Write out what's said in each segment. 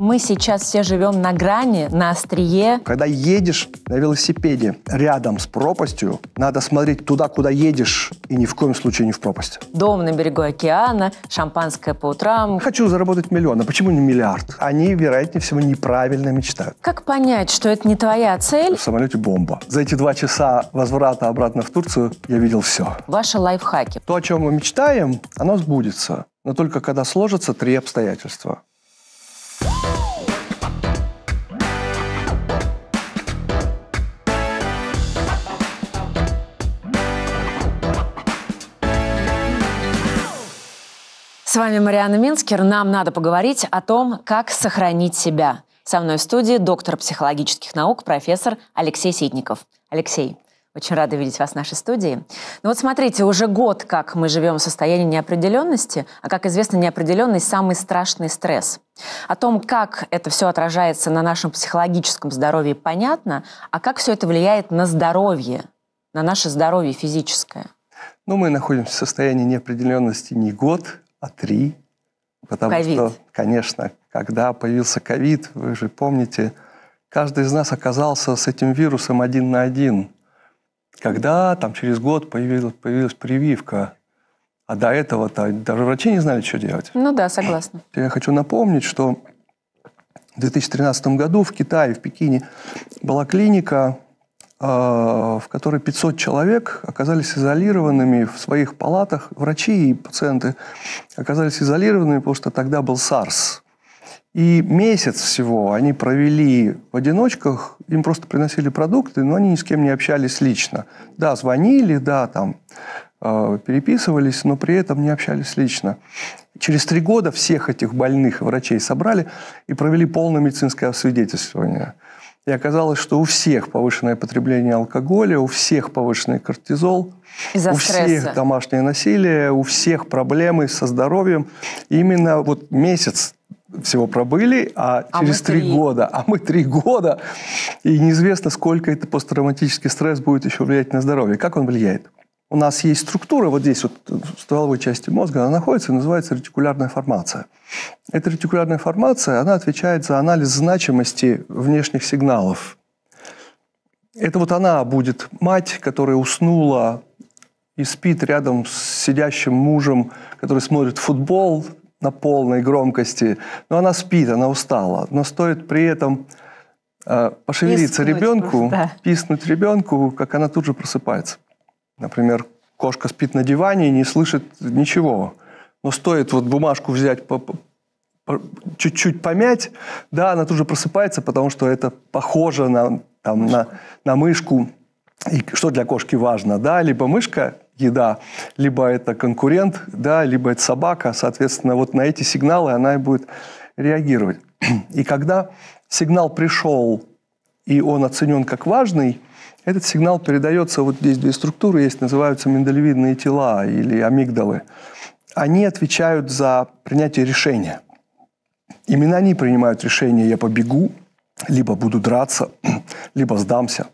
Мы сейчас все живем на грани, на острие. Когда едешь на велосипеде рядом с пропастью, надо смотреть туда, куда едешь, и ни в коем случае не в пропасть. Дом на берегу океана, шампанское по утрам. Хочу заработать миллион, а почему не миллиард? Они, вероятнее всего, неправильно мечтают. Как понять, что это не твоя цель? В самолете бомба. За эти два часа возврата обратно в Турцию я видел все. Ваши лайфхаки. То, о чем мы мечтаем, оно сбудется. Но только когда сложатся три обстоятельства. С вами Мариана Минскер. Нам надо поговорить о том, как сохранить себя. Со мной в студии доктор психологических наук, профессор Алексей Ситников. Алексей, очень рада видеть вас в нашей студии. Ну вот смотрите, уже год, как мы живем в состоянии неопределенности, а, как известно, неопределенность – самый страшный стресс. О том, как это все отражается на нашем психологическом здоровье, понятно, а как все это влияет на здоровье, на наше здоровье физическое. Ну, мы находимся в состоянии неопределенности не год, а три. Потому COVID. что, конечно, когда появился ковид, вы же помните, каждый из нас оказался с этим вирусом один на один. Когда там через год появилась, появилась прививка, а до этого-то даже врачи не знали, что делать. Ну да, согласна. Я хочу напомнить, что в 2013 году в Китае, в Пекине, была клиника, а, в которой 500 человек оказались изолированными в своих палатах. Врачи и пациенты оказались изолированными, потому что тогда был САРС. И месяц всего они провели в одиночках, им просто приносили продукты, но они ни с кем не общались лично. Да, звонили, да, там э, переписывались, но при этом не общались лично. Через три года всех этих больных врачей собрали и провели полное медицинское освидетельствование – и оказалось, что у всех повышенное потребление алкоголя, у всех повышенный кортизол, у всех домашнее насилие, у всех проблемы со здоровьем. Именно вот месяц всего пробыли, а, а через три года, а мы три года, и неизвестно, сколько это посттравматический стресс будет еще влиять на здоровье. Как он влияет? у нас есть структура, вот здесь вот э, в стволовой части мозга она находится, называется ретикулярная формация. Эта ретикулярная формация, она отвечает за анализ значимости внешних сигналов. Это вот она будет мать, которая уснула и спит рядом с сидящим мужем, который смотрит футбол на полной громкости. Но она спит, она устала. Но стоит при этом э, пошевелиться писнуть, ребенку, да. писнуть ребенку, как она тут же просыпается. Например, кошка спит на диване и не слышит ничего. Но стоит вот бумажку взять, чуть-чуть помять, да, она тут же просыпается, потому что это похоже на, там, на, на мышку. И что для кошки важно, да, либо мышка еда, либо это конкурент, да, либо это собака, соответственно, вот на эти сигналы она и будет реагировать. И когда сигнал пришел, и он оценен как важный, этот сигнал передается, вот здесь две структуры есть, называются миндалевидные тела или амигдалы. Они отвечают за принятие решения. Именно они принимают решение «я побегу», либо буду драться, либо сдамся.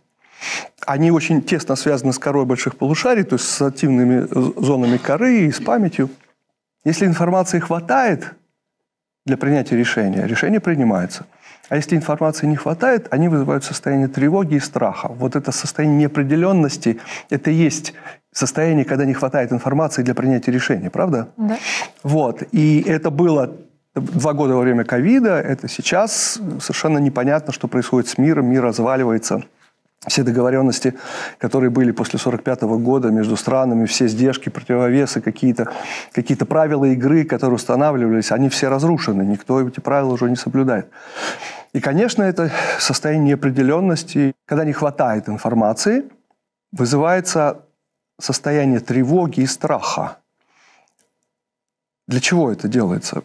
Они очень тесно связаны с корой больших полушарий, то есть с активными зонами коры и с памятью. Если информации хватает для принятия решения, решение принимается – а если информации не хватает, они вызывают состояние тревоги и страха. Вот это состояние неопределенности, это и есть состояние, когда не хватает информации для принятия решения, правда? Да. Вот. И это было два года во время ковида, это сейчас совершенно непонятно, что происходит с миром, мир разваливается – все договоренности, которые были после 1945 года между странами, все сдержки, противовесы, какие-то какие, -то, правила игры, которые устанавливались, они все разрушены, никто эти правила уже не соблюдает. И, конечно, это состояние неопределенности, когда не хватает информации, вызывается состояние тревоги и страха. Для чего это делается?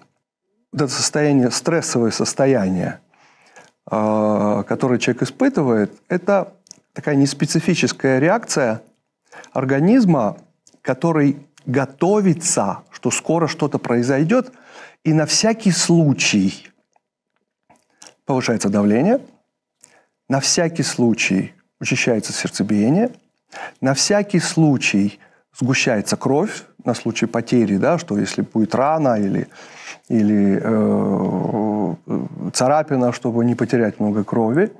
Вот это состояние, стрессовое состояние, э, которое человек испытывает, это такая неспецифическая реакция организма, который готовится, что скоро что-то произойдет, и на всякий случай повышается давление, на всякий случай учащается сердцебиение, на всякий случай сгущается кровь на случай потери, да, что если будет рана или, или э, царапина, чтобы не потерять много крови.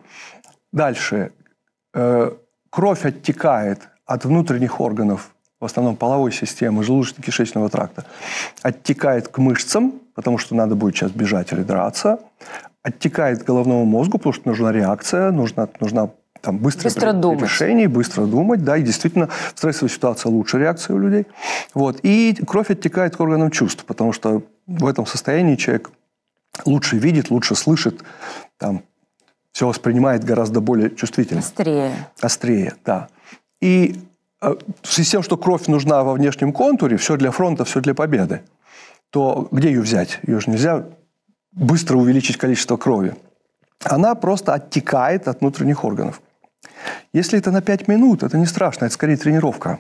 Дальше Э, кровь оттекает от внутренних органов, в основном половой системы, желудочно-кишечного тракта, оттекает к мышцам, потому что надо будет сейчас бежать или драться, оттекает к головному мозгу, потому что нужна реакция, нужна, нужна там, быстро, быстро думать. решение, быстро думать, да, и действительно в стрессовой ситуации лучше реакция у людей. Вот. И кровь оттекает к органам чувств, потому что в этом состоянии человек лучше видит, лучше слышит, там, все воспринимает гораздо более чувствительно. Острее. Острее, да. И э, в связи с тем, что кровь нужна во внешнем контуре, все для фронта, все для победы, то где ее взять? Ее же нельзя быстро увеличить количество крови. Она просто оттекает от внутренних органов. Если это на 5 минут, это не страшно, это скорее тренировка.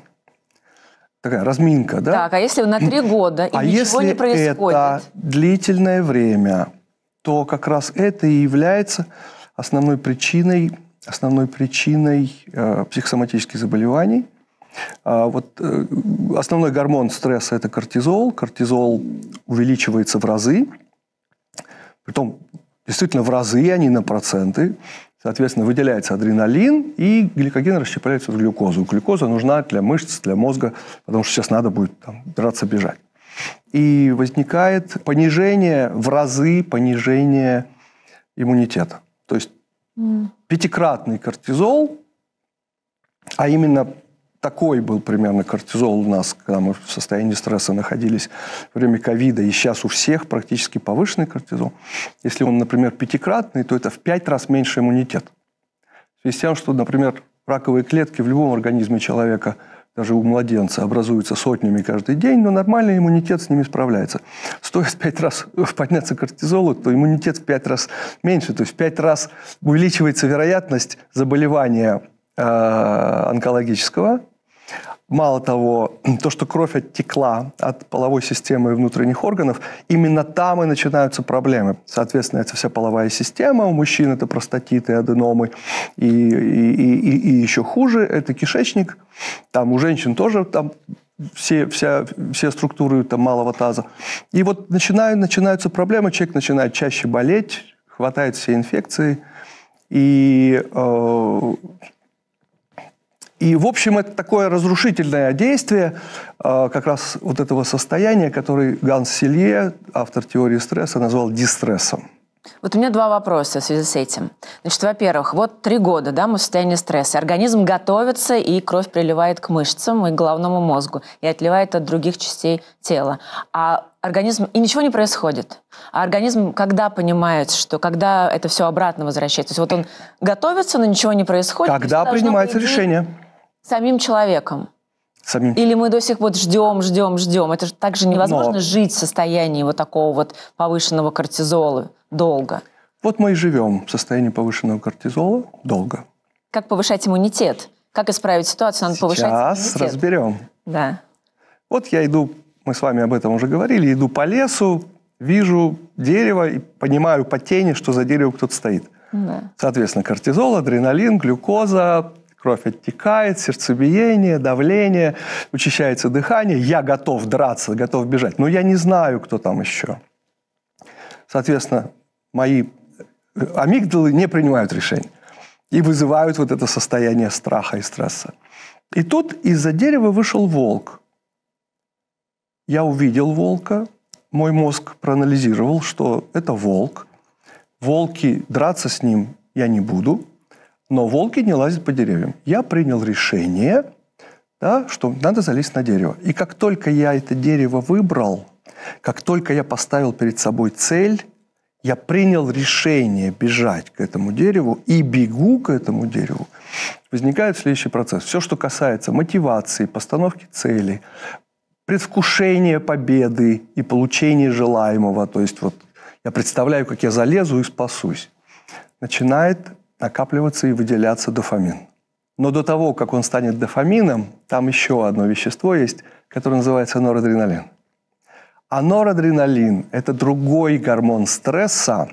Такая разминка, да? Так, а если на 3 года и а ничего если не происходит? это длительное время, то как раз это и является Основной причиной, основной причиной э, психосоматических заболеваний а, – вот э, основной гормон стресса – это кортизол. Кортизол увеличивается в разы. Притом, действительно, в разы, а не на проценты. Соответственно, выделяется адреналин, и гликоген расщепляется в глюкозу. Глюкоза нужна для мышц, для мозга, потому что сейчас надо будет там, драться, бежать. И возникает понижение в разы, понижение иммунитета. То есть mm. пятикратный кортизол, а именно такой был примерно кортизол у нас, когда мы в состоянии стресса находились во время ковида, и сейчас у всех практически повышенный кортизол. Если он, например, пятикратный, то это в пять раз меньше иммунитет. В связи с тем, что, например, раковые клетки в любом организме человека – даже у младенца образуются сотнями каждый день, но нормальный иммунитет с ними справляется. Стоит пять раз подняться кортизолу, то иммунитет в пять раз меньше, то есть в пять раз увеличивается вероятность заболевания э, онкологического, Мало того, то, что кровь оттекла от половой системы и внутренних органов, именно там и начинаются проблемы. Соответственно, это вся половая система, у мужчин это простатиты, аденомы, и, и, и, и еще хуже, это кишечник, там у женщин тоже там все, вся, все структуры там, малого таза. И вот начинают, начинаются проблемы, человек начинает чаще болеть, хватает все инфекции, и э, и, в общем, это такое разрушительное действие э, как раз вот этого состояния, который Ганс Селье, автор теории стресса, назвал дистрессом. Вот у меня два вопроса в связи с этим. Значит, во-первых, вот три года да, мы в состоянии стресса. Организм готовится, и кровь приливает к мышцам и головному мозгу, и отливает от других частей тела. А организм... И ничего не происходит. А организм когда понимает, что когда это все обратно возвращается? То есть вот он готовится, но ничего не происходит. Когда принимается прийти... решение самим человеком? Самим. Или мы до сих пор вот ждем, ждем, ждем. Это же также невозможно Но... жить в состоянии вот такого вот повышенного кортизола долго. Вот мы и живем в состоянии повышенного кортизола долго. Как повышать иммунитет? Как исправить ситуацию? Надо Сейчас повышать иммунитет. Сейчас разберем. Да. Вот я иду, мы с вами об этом уже говорили, иду по лесу, вижу дерево и понимаю по тени, что за деревом кто-то стоит. Да. Соответственно, кортизол, адреналин, глюкоза, Кровь оттекает, сердцебиение, давление, учащается дыхание. Я готов драться, готов бежать, но я не знаю, кто там еще. Соответственно, мои э, амигдалы не принимают решений и вызывают вот это состояние страха и стресса. И тут из-за дерева вышел волк. Я увидел волка, мой мозг проанализировал, что это волк. Волки, драться с ним я не буду – но волки не лазят по деревьям. Я принял решение, да, что надо залезть на дерево. И как только я это дерево выбрал, как только я поставил перед собой цель, я принял решение бежать к этому дереву и бегу к этому дереву, возникает следующий процесс. Все, что касается мотивации, постановки целей, предвкушения победы и получения желаемого, то есть вот я представляю, как я залезу и спасусь, начинает накапливаться и выделяться дофамин. Но до того, как он станет дофамином, там еще одно вещество есть, которое называется норадреналин. А норадреналин – это другой гормон стресса,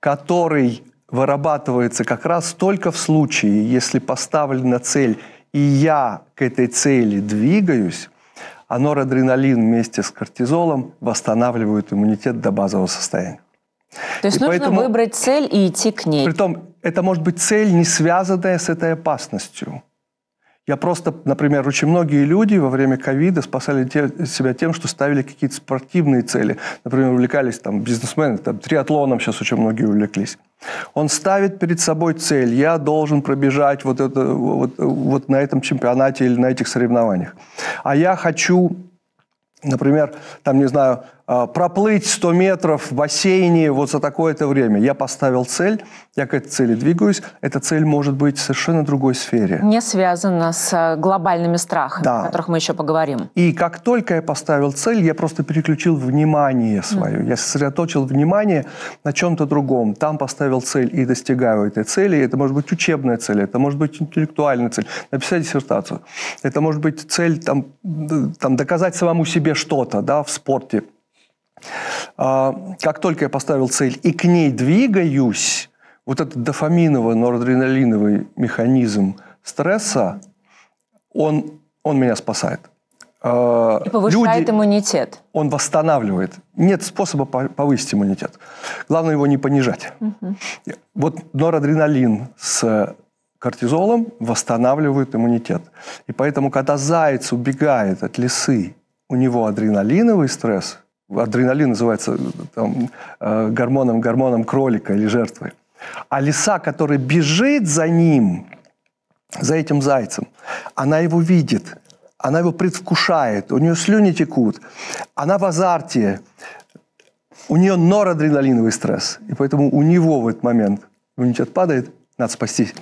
который вырабатывается как раз только в случае, если поставлена цель, и я к этой цели двигаюсь, а норадреналин вместе с кортизолом восстанавливают иммунитет до базового состояния. То есть и нужно поэтому... выбрать цель и идти к ней. Притом это может быть цель, не связанная с этой опасностью. Я просто, например, очень многие люди во время ковида спасали те, себя тем, что ставили какие-то спортивные цели. Например, увлекались там бизнесмены, там, триатлоном сейчас очень многие увлеклись. Он ставит перед собой цель. Я должен пробежать вот, это, вот, вот на этом чемпионате или на этих соревнованиях. А я хочу, например, там, не знаю, а, проплыть 100 метров в бассейне вот за такое-то время. Я поставил цель, я к этой цели двигаюсь. Эта цель может быть в совершенно другой сфере. Не связана с э, глобальными страхами, да. о которых мы еще поговорим. И как только я поставил цель, я просто переключил внимание свое. Mm. Я сосредоточил внимание на чем-то другом. Там поставил цель и достигаю этой цели. Это может быть учебная цель, это может быть интеллектуальная цель, написать диссертацию. Это может быть цель там, там, доказать самому себе что-то да, в спорте а, как только я поставил цель и к ней двигаюсь, вот этот дофаминовый, норадреналиновый механизм стресса, он, он меня спасает. А, и повышает Люди, иммунитет. Он восстанавливает. Нет способа повысить иммунитет. Главное его не понижать. Угу. Вот норадреналин с кортизолом восстанавливает иммунитет. И поэтому, когда заяц убегает от лисы, у него адреналиновый стресс – адреналин называется там, э, гормоном, гормоном кролика или жертвы. А лиса, которая бежит за ним, за этим зайцем, она его видит, она его предвкушает, у нее слюни текут, она в азарте, у нее норадреналиновый стресс, и поэтому у него в этот момент иммунитет падает, надо спастись.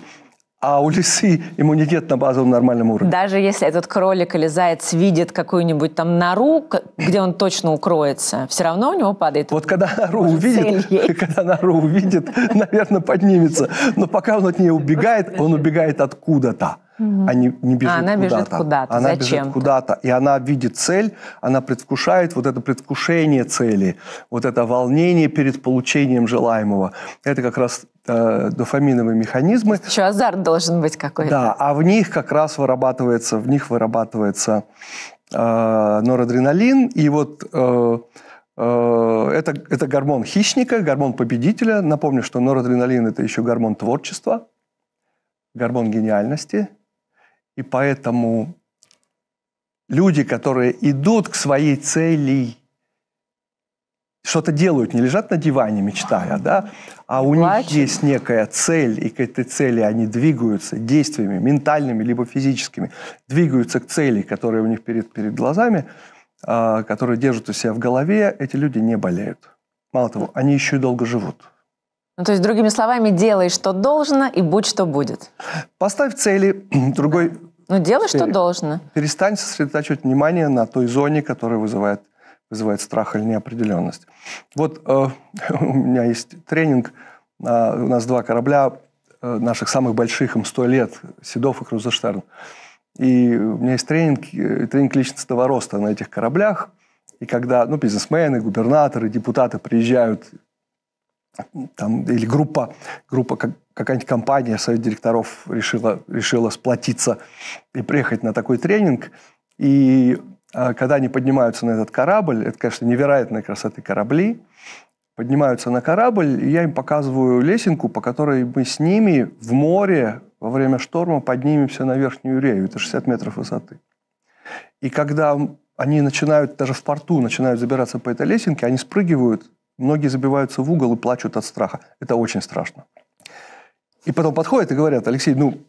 А у лисы иммунитет на базовом нормальном уровне. Даже если этот кролик или заяц видит какую-нибудь там нору, где он точно укроется, все равно у него падает. Вот когда нору Может, увидит, когда нору увидит, наверное, поднимется. Но пока он от нее убегает, он убегает откуда-то угу. а не, не бежит а она куда-то. Бежит куда-то. Она Зачем-то? бежит куда-то. И она видит цель, она предвкушает вот это предвкушение цели, вот это волнение перед получением желаемого. Это как раз э, дофаминовые механизмы. Еще азарт должен быть какой-то. Да, а в них как раз вырабатывается, в них вырабатывается э, норадреналин. И вот э, э это, это гормон хищника, гормон победителя. Напомню, что норадреналин – это еще гормон творчества, гормон гениальности – и поэтому люди, которые идут к своей цели, что-то делают, не лежат на диване, мечтая, да, а у Плачут. них есть некая цель, и к этой цели они двигаются действиями, ментальными либо физическими, двигаются к цели, которая у них перед, перед глазами, э, а, которые держат у себя в голове, эти люди не болеют. Мало того, они еще и долго живут. Ну, то есть, другими словами, делай, что должно, и будь, что будет. Поставь цели, другой ну, делай, что должно. Перестань сосредотачивать внимание на той зоне, которая вызывает, вызывает страх или неопределенность. Вот э, у меня есть тренинг, э, у нас два корабля, э, наших самых больших, им сто лет, Седов и Крузенштерн. И у меня есть тренинг, э, тренинг личностного роста на этих кораблях. И когда ну, бизнесмены, губернаторы, депутаты приезжают, там, или группа, группа как, какая-нибудь компания, совет директоров решила, решила сплотиться и приехать на такой тренинг. И а, когда они поднимаются на этот корабль, это, конечно, невероятной красоты корабли, поднимаются на корабль, и я им показываю лесенку, по которой мы с ними в море во время шторма поднимемся на верхнюю рею. Это 60 метров высоты. И когда они начинают, даже в порту начинают забираться по этой лесенке, они спрыгивают, многие забиваются в угол и плачут от страха. Это очень страшно. И потом подходят и говорят, Алексей, ну,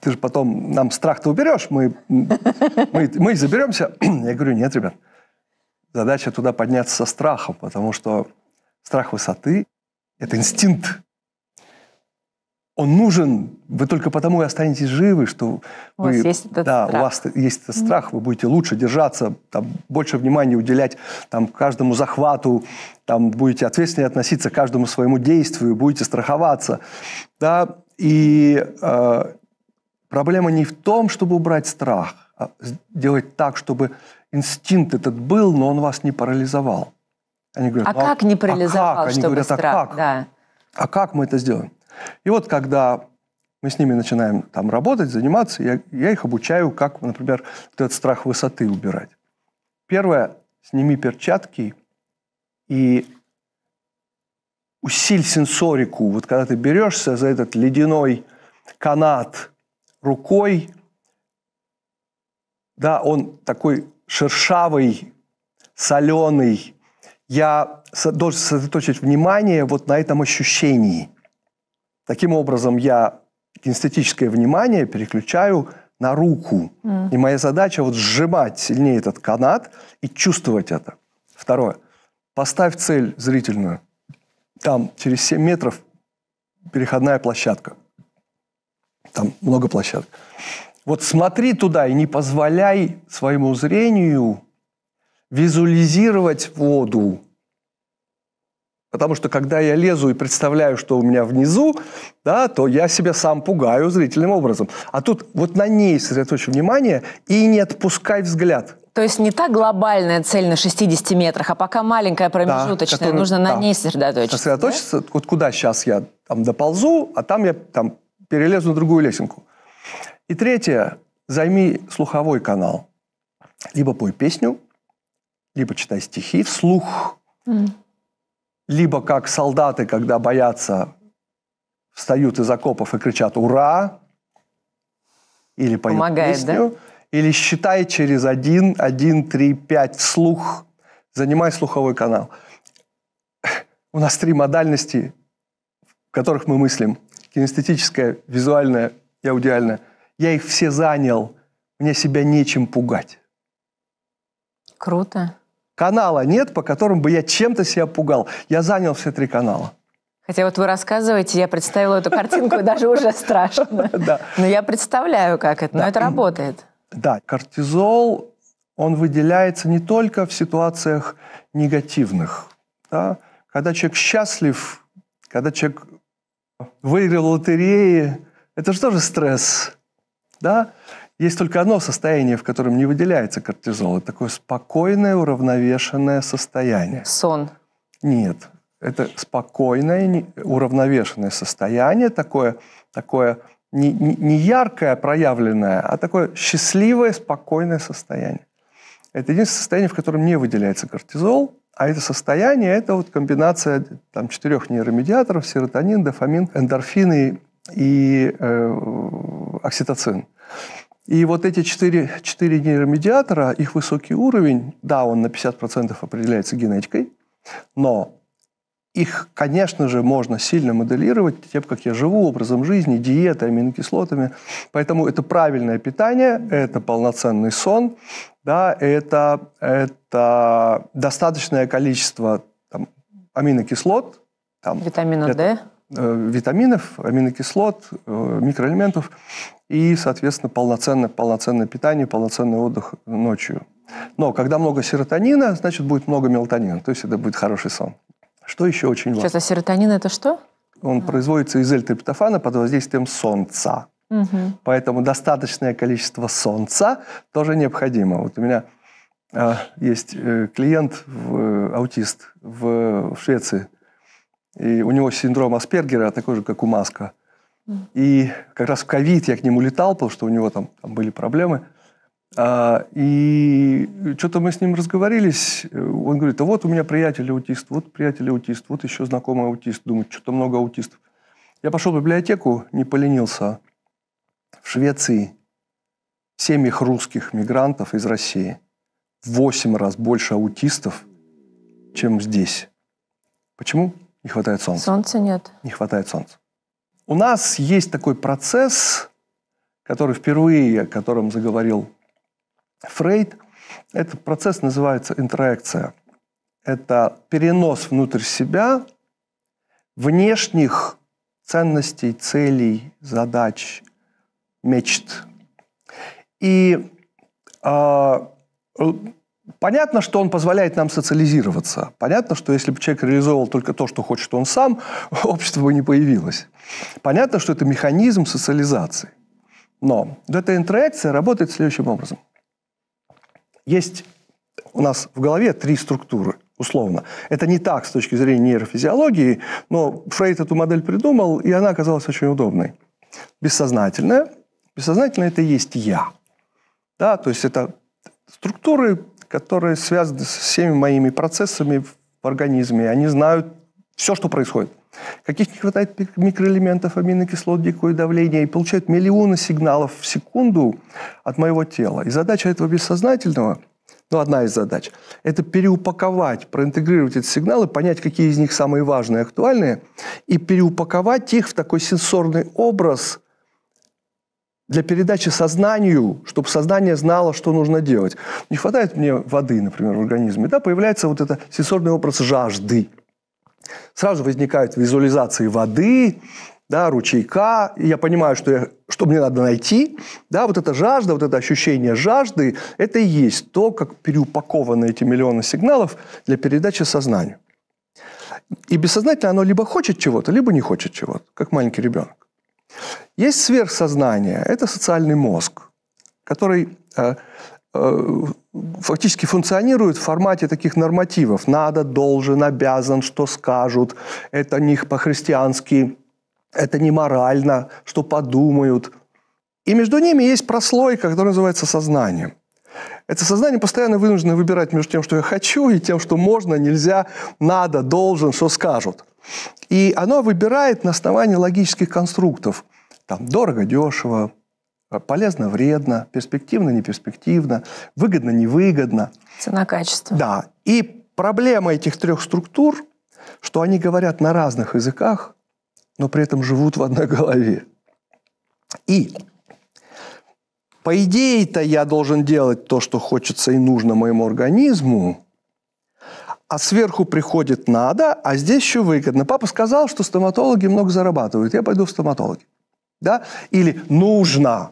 ты же потом нам страх-то уберешь, мы, мы, мы заберемся. Я говорю, нет, ребят, задача туда подняться со страхом, потому что страх высоты – это инстинкт, он нужен, вы только потому и останетесь живы, что у вы, вас есть да, у вас есть этот страх, вы будете лучше держаться, там, больше внимания уделять там, каждому захвату, там, будете ответственнее относиться к каждому своему действию, будете страховаться. Да? И э, проблема не в том, чтобы убрать страх, а делать так, чтобы инстинкт этот был, но он вас не парализовал. Они говорят, а ну, как а, не парализовал, а как? А Они говорят, «А страх? А как? Да. А как мы это сделаем? И вот когда мы с ними начинаем там работать, заниматься, я, я их обучаю, как, например, этот страх высоты убирать. Первое, сними перчатки и усиль сенсорику. Вот когда ты берешься за этот ледяной канат рукой, да, он такой шершавый, соленый. Я должен сосредоточить внимание вот на этом ощущении – Таким образом, я кинестетическое внимание переключаю на руку. Mm. И моя задача вот сжимать сильнее этот канат и чувствовать это. Второе. Поставь цель зрительную. Там через 7 метров переходная площадка. Там много площадок. Вот смотри туда и не позволяй своему зрению визуализировать воду. Потому что когда я лезу и представляю, что у меня внизу, да, то я себя сам пугаю зрительным образом. А тут вот на ней сосредоточь внимание и не отпускай взгляд. То есть не та глобальная цель на 60 метрах, а пока маленькая промежуточная, да, которую, нужно на да, ней сосредоточиться. Сосредоточиться, да? вот куда сейчас я там доползу, а там я там перелезу на другую лесенку. И третье, займи слуховой канал. Либо пой песню, либо читай стихи вслух. Mm либо как солдаты, когда боятся, встают из окопов и кричат «Ура!» или поют Помогает, песню, да? или считай через один, один, три, пять вслух, занимай слуховой канал. У нас три модальности, в которых мы мыслим. Кинестетическая, визуальная и аудиальная. Я их все занял, мне себя нечем пугать. Круто. Канала нет, по которым бы я чем-то себя пугал. Я занял все три канала. Хотя вот вы рассказываете, я представила эту картинку, даже уже страшно. Да. Но я представляю, как это, но это работает. Да, кортизол, он выделяется не только в ситуациях негативных. Да? Когда человек счастлив, когда человек выиграл лотереи, это же тоже стресс. Да? Есть только одно состояние, в котором не выделяется кортизол. Это такое спокойное, уравновешенное состояние. Сон. Нет. Это спокойное, уравновешенное состояние, такое, такое не, не, яркое, проявленное, а такое счастливое, спокойное состояние. Это единственное состояние, в котором не выделяется кортизол, а это состояние – это вот комбинация там, четырех нейромедиаторов – серотонин, дофамин, эндорфины и э, окситоцин. И вот эти четыре, четыре нейромедиатора, их высокий уровень, да, он на 50% определяется генетикой, но их, конечно же, можно сильно моделировать тем, как я живу, образом жизни, диетой, аминокислотами. Поэтому это правильное питание, это полноценный сон, да, это, это достаточное количество там, аминокислот. Там, Витамина это, D. Э, витаминов, аминокислот, э, микроэлементов и, соответственно, полноценное, полноценное питание, полноценный отдых ночью. Но когда много серотонина, значит, будет много мелатонина, то есть это будет хороший сон. Что еще очень важно? Сейчас, а серотонин – это что? Он а. производится из L-триптофана под воздействием солнца. Угу. Поэтому достаточное количество солнца тоже необходимо. Вот у меня э, есть э, клиент, в, аутист в, в Швеции, и у него синдром Аспергера, такой же, как у Маска. И как раз в ковид я к нему летал, потому что у него там, там были проблемы. А, и что-то мы с ним разговорились. Он говорит, а вот у меня приятель аутист, вот приятель аутист, вот еще знакомый аутист. Думаю, что-то много аутистов. Я пошел в библиотеку, не поленился. В Швеции в семьях русских мигрантов из России в 8 раз больше аутистов, чем здесь. Почему? Не хватает солнца. Солнца нет. Не хватает солнца. У нас есть такой процесс, который впервые, о котором заговорил Фрейд. Этот процесс называется интеракция. Это перенос внутрь себя внешних ценностей, целей, задач, мечт. И э, Понятно, что он позволяет нам социализироваться. Понятно, что если бы человек реализовал только то, что хочет он сам, общество бы не появилось. Понятно, что это механизм социализации. Но эта интеракция работает следующим образом. Есть у нас в голове три структуры, условно. Это не так с точки зрения нейрофизиологии, но Фрейд эту модель придумал, и она оказалась очень удобной. Бессознательное. Бессознательное – это и есть «я». Да, то есть это структуры которые связаны со всеми моими процессами в организме. Они знают все, что происходит. Каких не хватает микроэлементов, аминокислот, дикое давление. И получают миллионы сигналов в секунду от моего тела. И задача этого бессознательного – ну, одна из задач. Это переупаковать, проинтегрировать эти сигналы, понять, какие из них самые важные, актуальные, и переупаковать их в такой сенсорный образ, для передачи сознанию, чтобы сознание знало, что нужно делать. Не хватает мне воды, например, в организме, да, появляется вот это сенсорный образ жажды. Сразу возникают визуализации воды, да, ручейка, и я понимаю, что, я, что мне надо найти, да, вот эта жажда, вот это ощущение жажды, это и есть то, как переупакованы эти миллионы сигналов для передачи сознанию. И бессознательно оно либо хочет чего-то, либо не хочет чего-то, как маленький ребенок. Есть сверхсознание, это социальный мозг, который э, э, фактически функционирует в формате таких нормативов. Надо, должен, обязан, что скажут, это не по-христиански, это не морально, что подумают. И между ними есть прослойка, которая называется сознанием. Это сознание постоянно вынуждено выбирать между тем, что я хочу, и тем, что можно, нельзя, надо, должен, что скажут. И оно выбирает на основании логических конструктов. Там дорого, дешево, полезно, вредно, перспективно, неперспективно, выгодно, невыгодно. Цена-качество. Да. И проблема этих трех структур, что они говорят на разных языках, но при этом живут в одной голове. И по идее-то я должен делать то, что хочется и нужно моему организму, а сверху приходит надо, а здесь еще выгодно. Папа сказал, что стоматологи много зарабатывают, я пойду в стоматологи. Да? Или нужно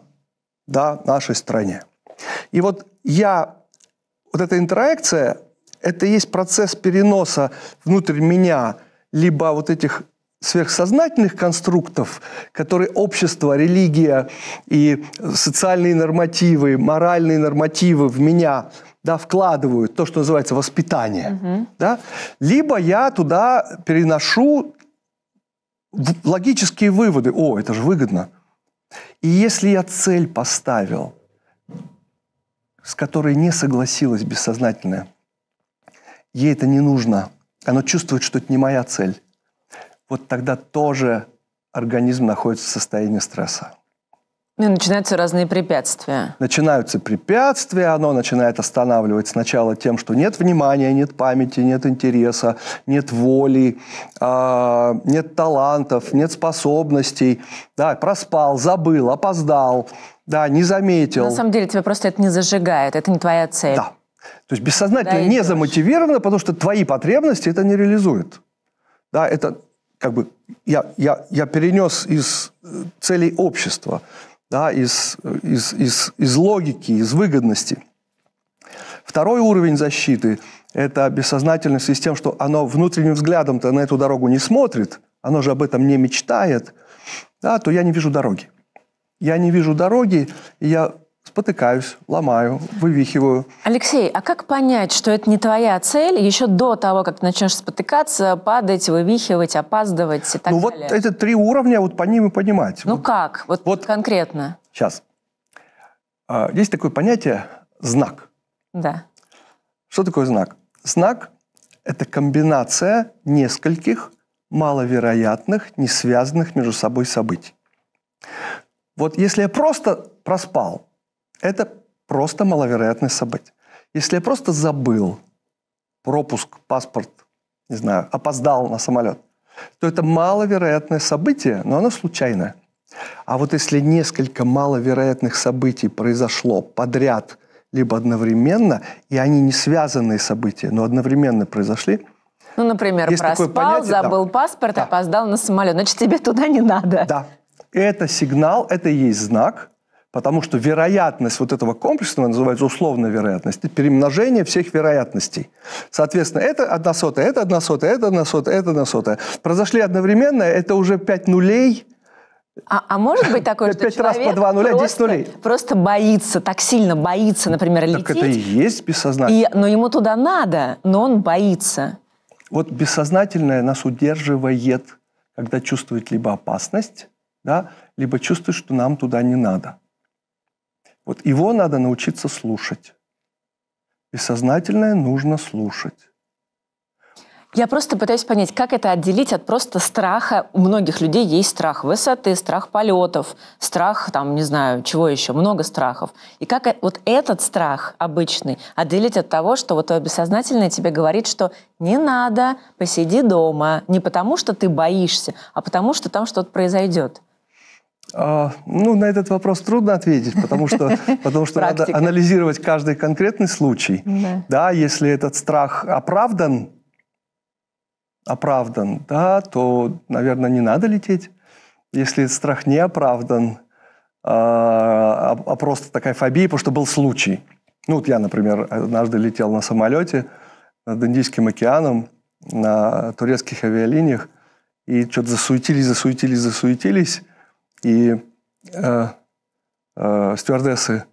да, нашей стране. И вот я, вот эта интеракция, это и есть процесс переноса внутрь меня либо вот этих сверхсознательных конструктов, которые общество, религия и социальные нормативы, моральные нормативы в меня да, вкладывают, то, что называется воспитание, угу. да, либо я туда переношу логические выводы. О, это же выгодно. И если я цель поставил, с которой не согласилась бессознательная, ей это не нужно, она чувствует, что это не моя цель, вот тогда тоже организм находится в состоянии стресса. И ну, начинаются разные препятствия. Начинаются препятствия, оно начинает останавливать сначала тем, что нет внимания, нет памяти, нет интереса, нет воли, э, нет талантов, нет способностей. Да, проспал, забыл, опоздал, да, не заметил. На самом деле тебя просто это не зажигает, это не твоя цель. Да. То есть бессознательно да, не замотивировано, потому что твои потребности это не реализует. Да, это как бы я, я, я перенес из э, целей общества, да, из, э, из, из, из логики, из выгодности. Второй уровень защиты – это бессознательность и с тем, что оно внутренним взглядом-то на эту дорогу не смотрит, оно же об этом не мечтает, да, то я не вижу дороги. Я не вижу дороги, и я спотыкаюсь, ломаю, вывихиваю. Алексей, а как понять, что это не твоя цель еще до того, как ты начнешь спотыкаться, падать, вывихивать, опаздывать и так ну, далее? Ну вот это три уровня, вот по ним и понимать. Ну вот, как? Вот, вот конкретно. Сейчас. А, есть такое понятие «знак». Да. Что такое знак? Знак – это комбинация нескольких маловероятных, не связанных между собой событий. Вот если я просто проспал, это просто маловероятное событие. Если я просто забыл пропуск, паспорт, не знаю, опоздал на самолет, то это маловероятное событие, но оно случайное. А вот если несколько маловероятных событий произошло подряд, либо одновременно, и они не связанные события, но одновременно произошли, ну, например, Есть проспал, понятие, забыл да. паспорт, да. опоздал на самолет. Значит, тебе туда не надо. Да. Это сигнал, это и есть знак – Потому что вероятность вот этого комплексного называется условная вероятность. Перемножение всех вероятностей. Соответственно, это одна сотая, это одна сотая, это одна сотая, это одна сотая. Произошли одновременно, это уже пять нулей. А, а может быть такое, что человек раз по 2 нуля, просто, 10 нулей. просто боится, так сильно боится, например, лететь. Так это и есть бессознательное. но ему туда надо, но он боится. Вот бессознательное нас удерживает, когда чувствует либо опасность, да, либо чувствует, что нам туда не надо. Вот его надо научиться слушать. Бессознательное нужно слушать. Я просто пытаюсь понять, как это отделить от просто страха. У многих людей есть страх высоты, страх полетов, страх, там, не знаю, чего еще, много страхов. И как э, вот этот страх обычный отделить от того, что вот твое бессознательное тебе говорит, что не надо, посиди дома, не потому что ты боишься, а потому что там что-то произойдет. А, ну, на этот вопрос трудно ответить, потому что, потому что надо анализировать каждый конкретный случай. Да. да, если этот страх оправдан, оправдан, да, то, наверное, не надо лететь. Если этот страх не оправдан, а, а, а, а просто такая фобия, потому что был случай. Ну, вот я, например, однажды летел на самолете над Индийским океаном на турецких авиалиниях, и что-то засуетились, засуетились, засуетились, и э, э, стюардессы.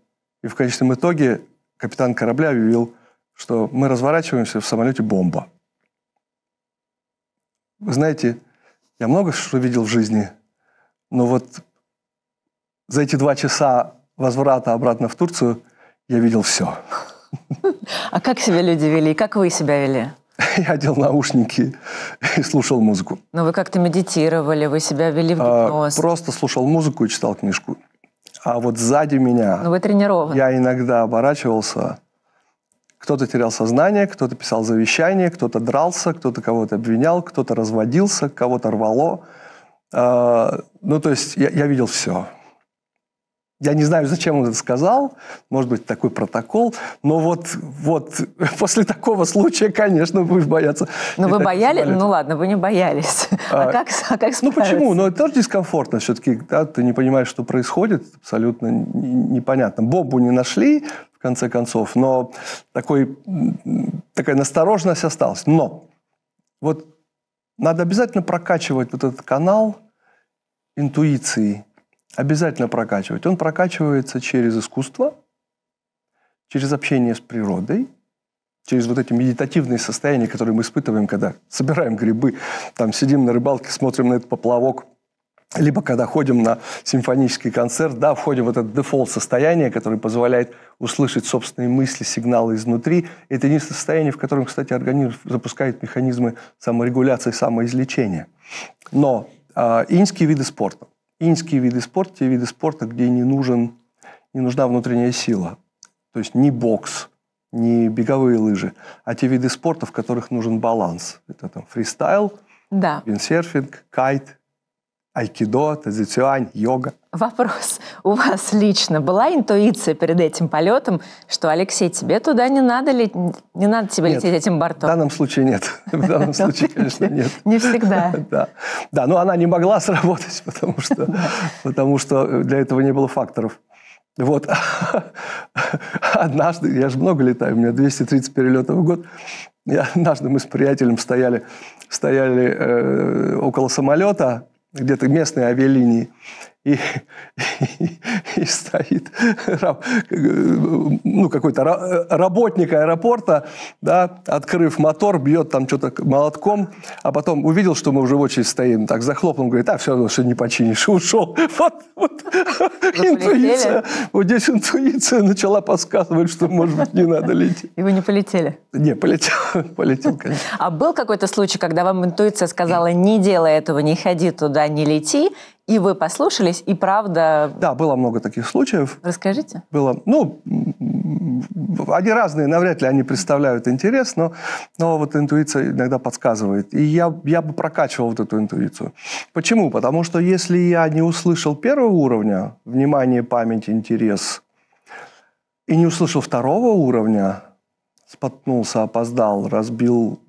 И в конечном итоге капитан корабля объявил, что мы разворачиваемся, в самолете бомба. Вы знаете, я много что видел в жизни, но вот за эти два часа возврата обратно в Турцию я видел все. А как себя люди вели? Как вы себя вели? я одел наушники и слушал музыку. Но ну, вы как-то медитировали, вы себя вели в а, гипноз. А, просто слушал музыку и читал книжку. А вот сзади меня... Ну, вы тренированы. Я иногда оборачивался. Кто-то терял сознание, кто-то писал завещание, кто-то дрался, кто-то кого-то обвинял, кто-то разводился, кого-то рвало. А, ну, то есть я, я видел все. Я не знаю, зачем он это сказал, может быть, такой протокол, но вот, вот после такого случая, конечно, будешь бояться. Но вы боялись? Ну ладно, вы не боялись. А, а как, а как справиться? Ну почему? Но это тоже дискомфортно все-таки, да, ты не понимаешь, что происходит, абсолютно непонятно. Бобу не нашли, в конце концов, но такой, такая настороженность осталась. Но вот надо обязательно прокачивать вот этот канал интуиции – обязательно прокачивать. Он прокачивается через искусство, через общение с природой, через вот эти медитативные состояния, которые мы испытываем, когда собираем грибы, там сидим на рыбалке, смотрим на этот поплавок, либо когда ходим на симфонический концерт, да, входим в этот дефолт состояние, которое позволяет услышать собственные мысли, сигналы изнутри. Это не состояние, в котором, кстати, организм запускает механизмы саморегуляции, самоизлечения. Но э, иньские виды спорта иньские виды спорта, те виды спорта, где не, нужен, не нужна внутренняя сила. То есть не бокс, не беговые лыжи, а те виды спорта, в которых нужен баланс. Это там фристайл, да. виндсерфинг, кайт, айкидо, тазицюань, йога. Вопрос. У вас лично была интуиция перед этим полетом, что, Алексей, тебе туда не надо, ли... не надо тебе нет, лететь этим бортом? В данном случае нет. В данном случае, конечно, нет. Не всегда. Да. Да, но она не могла сработать, потому что, потому что для этого не было факторов. Вот однажды, я же много летаю, у меня 230 перелетов в год, и однажды мы с приятелем стояли, стояли э, около самолета, где-то местные авиалинии и, и, и стоит ну, какой-то работник аэропорта, да, открыв мотор, бьет там что-то молотком, а потом увидел, что мы уже в очередь стоим, так захлопнул, говорит, а все равно, что не починишь, ушел. Вот, вот. интуиция. Вот здесь интуиция начала подсказывать, что, может быть, не надо лететь. И вы не полетели? Не, полетел, полетел, конечно. А был какой-то случай, когда вам интуиция сказала, не делай этого, не ходи туда, не лети, и вы послушались, и правда... Да, было много таких случаев. Расскажите. Было, ну, они разные, навряд ли они представляют интерес, но, но вот интуиция иногда подсказывает. И я, я бы прокачивал вот эту интуицию. Почему? Потому что если я не услышал первого уровня, внимание, память, интерес, и не услышал второго уровня, споткнулся, опоздал, разбил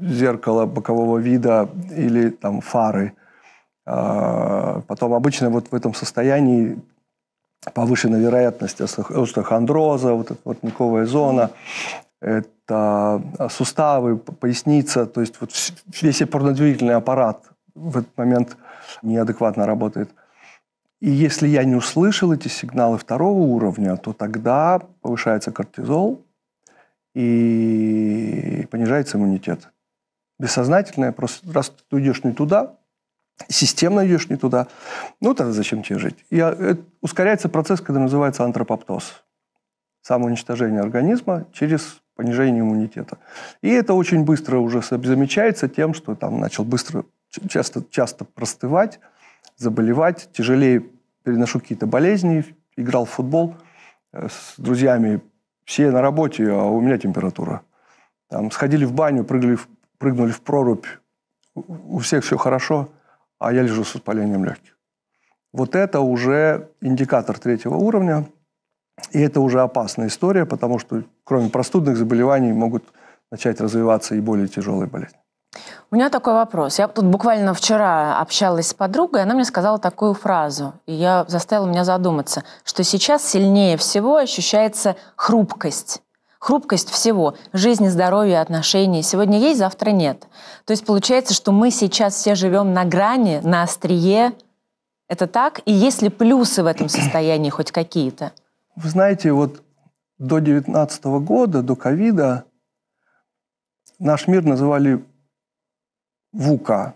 зеркало бокового вида или там фары, а, потом обычно вот в этом состоянии повышена вероятность остеохондроза, вот эта воротниковая зона, это суставы, поясница, то есть вот весь опорно-двигательный аппарат в этот момент неадекватно работает. И если я не услышал эти сигналы второго уровня, то тогда повышается кортизол и понижается иммунитет. Бессознательное, просто раз ты идешь не туда, системно идешь не туда, ну тогда зачем тебе жить? И э, ускоряется процесс, который называется антропоптоз. Самоуничтожение организма через понижение иммунитета. И это очень быстро уже замечается тем, что там начал быстро, часто, часто простывать, заболевать, тяжелее переношу какие-то болезни, играл в футбол э, с друзьями, все на работе, а у меня температура. Там сходили в баню, прыгали, прыгнули в прорубь, у всех все хорошо – а я лежу с воспалением легких. Вот это уже индикатор третьего уровня, и это уже опасная история, потому что кроме простудных заболеваний могут начать развиваться и более тяжелые болезни. У меня такой вопрос. Я тут буквально вчера общалась с подругой, она мне сказала такую фразу, и я заставила меня задуматься, что сейчас сильнее всего ощущается хрупкость Хрупкость всего – жизни, здоровья, отношений. Сегодня есть, завтра нет. То есть получается, что мы сейчас все живем на грани, на острие. Это так? И есть ли плюсы в этом состоянии хоть какие-то? Вы знаете, вот до 19 года, до ковида, наш мир называли ВУКа.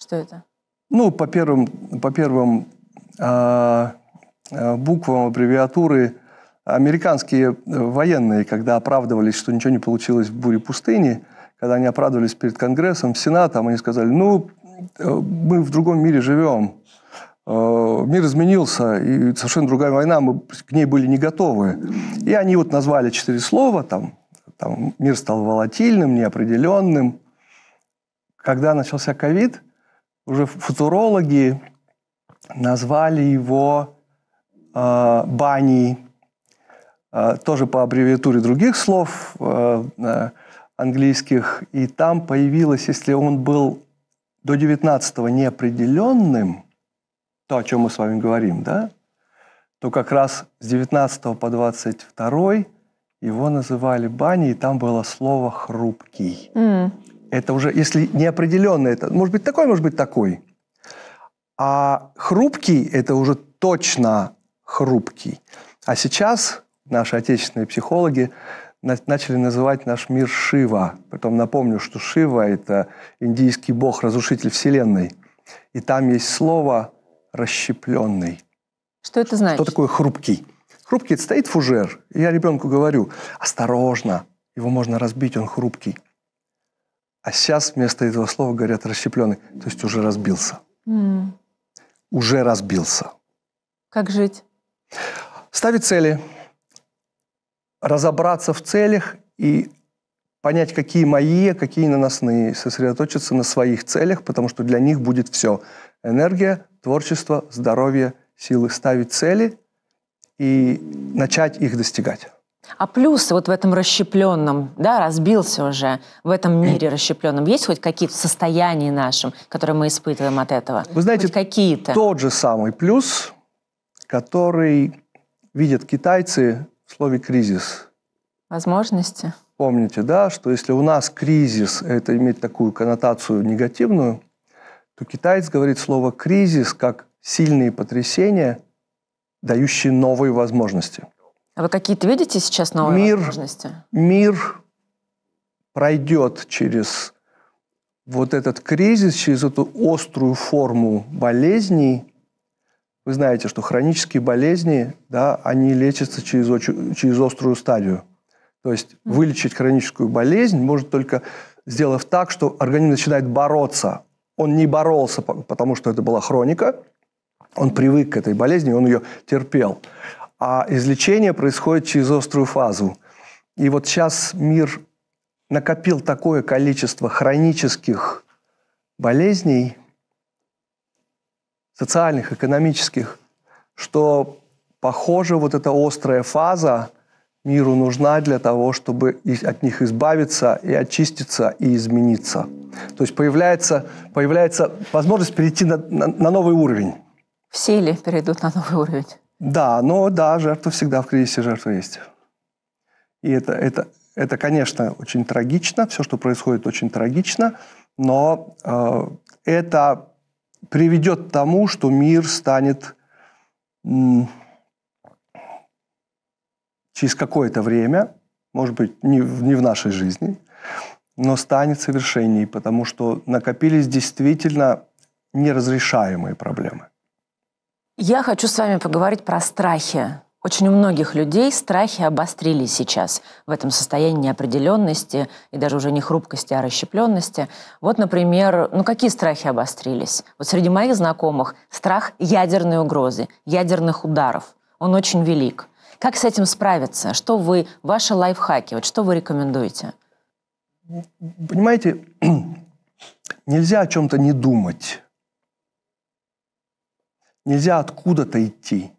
Что это? Ну, по первым, по первым э, буквам аббревиатуры Американские э, военные, когда оправдывались, что ничего не получилось в буре пустыни, когда они оправдывались перед Конгрессом, Сенатом, они сказали, ну, э, мы в другом мире живем, э, мир изменился, и совершенно другая война, мы к ней были не готовы. И они вот назвали четыре слова, там, там мир стал волатильным, неопределенным. Когда начался ковид, уже футурологи назвали его э, баней, а, тоже по аббревиатуре других слов э, э, английских, и там появилось, если он был до 19-го неопределенным, то, о чем мы с вами говорим, да, то как раз с 19 по 22 его называли бани, и там было слово «хрупкий». Mm. Это уже, если неопределенно, это может быть такой, может быть такой. А хрупкий – это уже точно хрупкий. А сейчас наши отечественные психологи начали называть наш мир Шива. Притом напомню, что Шива – это индийский бог, разрушитель Вселенной. И там есть слово «расщепленный». Что это значит? Что такое хрупкий? Хрупкий – это стоит фужер. И я ребенку говорю, осторожно, его можно разбить, он хрупкий. А сейчас вместо этого слова говорят «расщепленный», то есть уже разбился. Mm. Уже разбился. Как жить? Ставить цели – разобраться в целях и понять, какие мои, а какие наносные, сосредоточиться на своих целях, потому что для них будет все. Энергия, творчество, здоровье, силы. Ставить цели и начать их достигать. А плюсы вот в этом расщепленном, да, разбился уже, в этом мире расщепленном, есть хоть какие-то состояния нашим, которые мы испытываем от этого? Вы знаете, какие-то. тот же самый плюс, который видят китайцы в слове «кризис». Возможности. Помните, да, что если у нас кризис, это имеет такую коннотацию негативную, то китаец говорит слово «кризис» как сильные потрясения, дающие новые возможности. А вы какие-то видите сейчас новые мир, возможности? Мир пройдет через вот этот кризис, через эту острую форму болезней, вы знаете, что хронические болезни, да, они лечатся через, через острую стадию. То есть mm-hmm. вылечить хроническую болезнь может только сделав так, что организм начинает бороться. Он не боролся, потому что это была хроника, он привык к этой болезни, он ее терпел. А излечение происходит через острую фазу. И вот сейчас мир накопил такое количество хронических болезней, социальных, экономических, что, похоже, вот эта острая фаза миру нужна для того, чтобы от них избавиться и очиститься, и измениться. То есть появляется, появляется возможность перейти на, на, на новый уровень. Все ли перейдут на новый уровень? Да, но да, жертва всегда в кризисе, жертва есть. И это, это, это, конечно, очень трагично, все, что происходит, очень трагично, но э, это приведет к тому, что мир станет через какое-то время, может быть, не в, не в нашей жизни, но станет совершенней, потому что накопились действительно неразрешаемые проблемы. Я хочу с вами поговорить про страхи. Очень у многих людей страхи обострились сейчас в этом состоянии неопределенности и даже уже не хрупкости, а расщепленности. Вот, например, ну какие страхи обострились? Вот среди моих знакомых страх ядерной угрозы, ядерных ударов. Он очень велик. Как с этим справиться? Что вы, ваши лайфхаки, вот что вы рекомендуете? Понимаете, нельзя о чем-то не думать. Нельзя откуда-то идти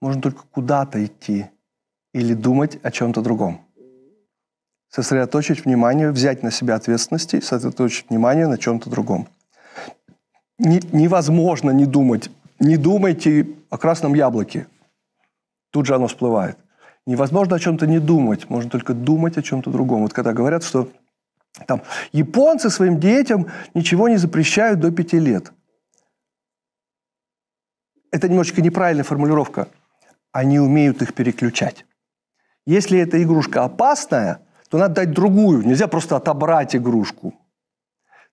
можно только куда-то идти или думать о чем-то другом. Сосредоточить внимание, взять на себя ответственности сосредоточить внимание на чем-то другом. Не, невозможно не думать. Не думайте о красном яблоке. Тут же оно всплывает. Невозможно о чем-то не думать, можно только думать о чем-то другом. Вот когда говорят, что там японцы своим детям ничего не запрещают до пяти лет. Это немножечко неправильная формулировка – они умеют их переключать. Если эта игрушка опасная, то надо дать другую. Нельзя просто отобрать игрушку.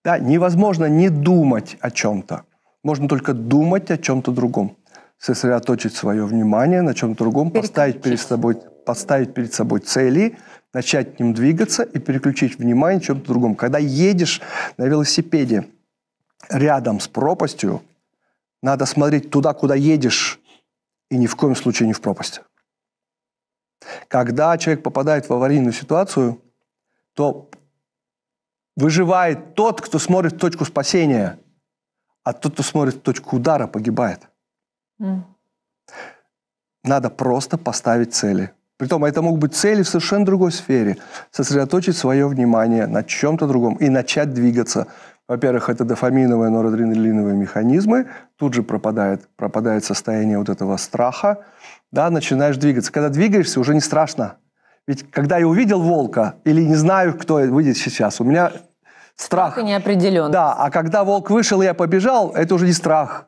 Да, невозможно не думать о чем-то. Можно только думать о чем-то другом. Сосредоточить свое внимание на чем-то другом, поставить перед, собой, поставить перед собой цели, начать к ним двигаться и переключить внимание чем-то другом. Когда едешь на велосипеде рядом с пропастью, надо смотреть туда, куда едешь, и ни в коем случае не в пропасть. Когда человек попадает в аварийную ситуацию, то выживает тот, кто смотрит в точку спасения, а тот, кто смотрит в точку удара, погибает. Mm. Надо просто поставить цели. Притом это могут быть цели в совершенно другой сфере. Сосредоточить свое внимание на чем-то другом и начать двигаться во-первых, это дофаминовые, норадреналиновые механизмы, тут же пропадает, пропадает состояние вот этого страха, да, начинаешь двигаться. Когда двигаешься, уже не страшно. Ведь когда я увидел волка или не знаю, кто выйдет сейчас, у меня страх. Страх и неопределенность. Да, а когда волк вышел, и я побежал, это уже не страх.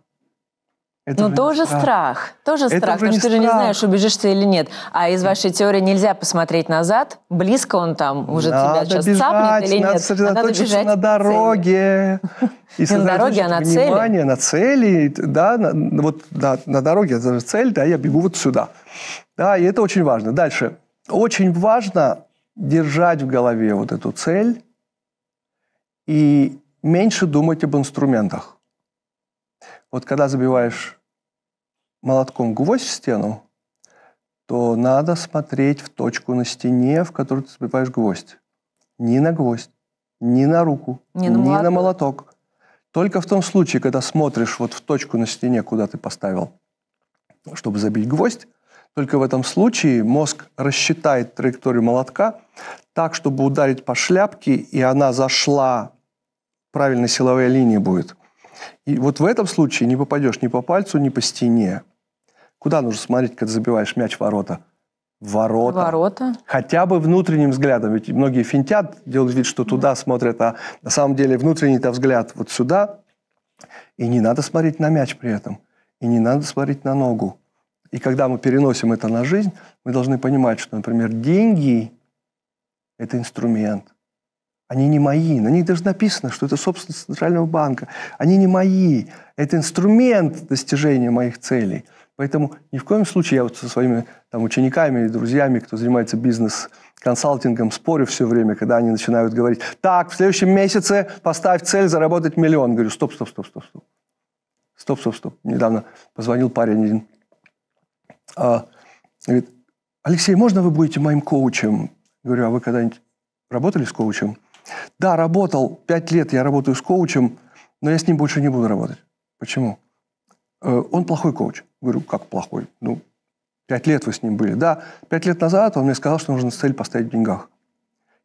Это Но ну, тоже страх. страх. Тоже это страх, потому что ты же не знаешь, убежишь ты или нет. А из вашей теории нельзя посмотреть назад, близко он там уже надо тебя сейчас бежать, цапнет или надо а нет. Сосредоточиться надо бежать на дороге. И на дороге, а на цели. Внимание на цели, да, на, вот да, на дороге, это же цель, да, я бегу вот сюда. Да, и это очень важно. Дальше. Очень важно держать в голове вот эту цель и меньше думать об инструментах. Вот когда забиваешь молотком гвоздь в стену, то надо смотреть в точку на стене, в которую ты забиваешь гвоздь. Не на гвоздь, не на руку, не на, не на молоток. Только в том случае, когда смотришь вот в точку на стене, куда ты поставил, чтобы забить гвоздь, только в этом случае мозг рассчитает траекторию молотка так, чтобы ударить по шляпке, и она зашла, правильно силовая линия будет. И вот в этом случае не попадешь ни по пальцу, ни по стене. Куда нужно смотреть, когда забиваешь мяч в ворота? Ворота. Ворота. Хотя бы внутренним взглядом. Ведь многие финтят, делают вид, что туда смотрят, а на самом деле внутренний-то взгляд вот сюда. И не надо смотреть на мяч при этом. И не надо смотреть на ногу. И когда мы переносим это на жизнь, мы должны понимать, что, например, деньги – это инструмент. Они не мои. На них даже написано, что это собственность Центрального банка. Они не мои. Это инструмент достижения моих целей – Поэтому ни в коем случае я вот со своими там, учениками и друзьями, кто занимается бизнес-консалтингом, спорю все время, когда они начинают говорить, так, в следующем месяце поставь цель заработать миллион. Говорю, стоп, стоп, стоп, стоп, стоп. Стоп, стоп, стоп. Недавно позвонил парень один. А, говорит, Алексей, можно вы будете моим коучем? Говорю, а вы когда-нибудь работали с коучем? Да, работал. Пять лет я работаю с коучем, но я с ним больше не буду работать. Почему? «Э, он плохой коуч. Говорю, как плохой? Ну, пять лет вы с ним были. Да, пять лет назад он мне сказал, что нужно цель поставить в деньгах.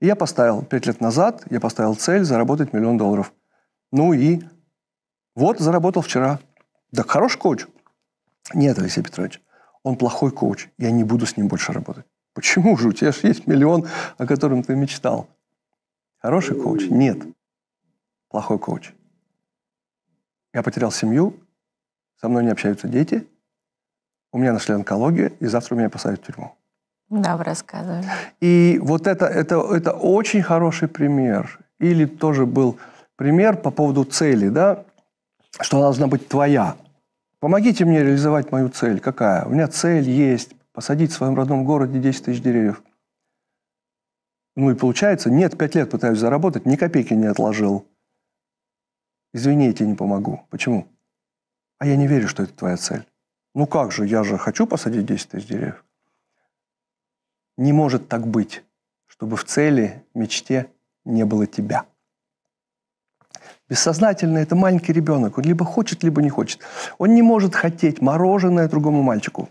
И я поставил, пять лет назад я поставил цель заработать миллион долларов. Ну и вот заработал вчера. Да хороший коуч. Нет, Алексей Петрович, он плохой коуч. Я не буду с ним больше работать. Почему же? У тебя же есть миллион, о котором ты мечтал. Хороший коуч? Нет. Плохой коуч. Я потерял семью, со мной не общаются дети – у меня нашли онкологию, и завтра меня посадят в тюрьму. Да, вы рассказывали. И вот это, это, это очень хороший пример. Или тоже был пример по поводу цели, да, что она должна быть твоя. Помогите мне реализовать мою цель. Какая? У меня цель есть посадить в своем родном городе 10 тысяч деревьев. Ну и получается, нет, пять лет пытаюсь заработать, ни копейки не отложил. Извините, я не помогу. Почему? А я не верю, что это твоя цель. Ну как же, я же хочу посадить 10 тысяч деревьев. Не может так быть, чтобы в цели, мечте не было тебя. Бессознательно это маленький ребенок. Он либо хочет, либо не хочет. Он не может хотеть мороженое другому мальчику.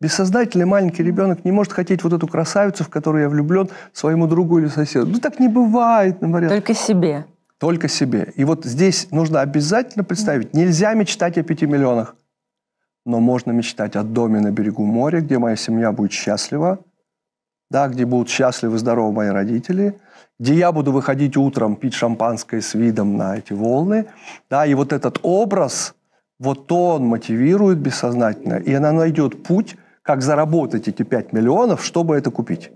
Бессознательный маленький ребенок не может хотеть вот эту красавицу, в которую я влюблен, своему другу или соседу. Ну так не бывает, например. Ну, Только себе. Только себе. И вот здесь нужно обязательно представить, нельзя мечтать о 5 миллионах но можно мечтать о доме на берегу моря, где моя семья будет счастлива, да, где будут счастливы, и здоровы мои родители, где я буду выходить утром, пить шампанское с видом на эти волны, да, и вот этот образ, вот он мотивирует бессознательно, и она найдет путь, как заработать эти 5 миллионов, чтобы это купить.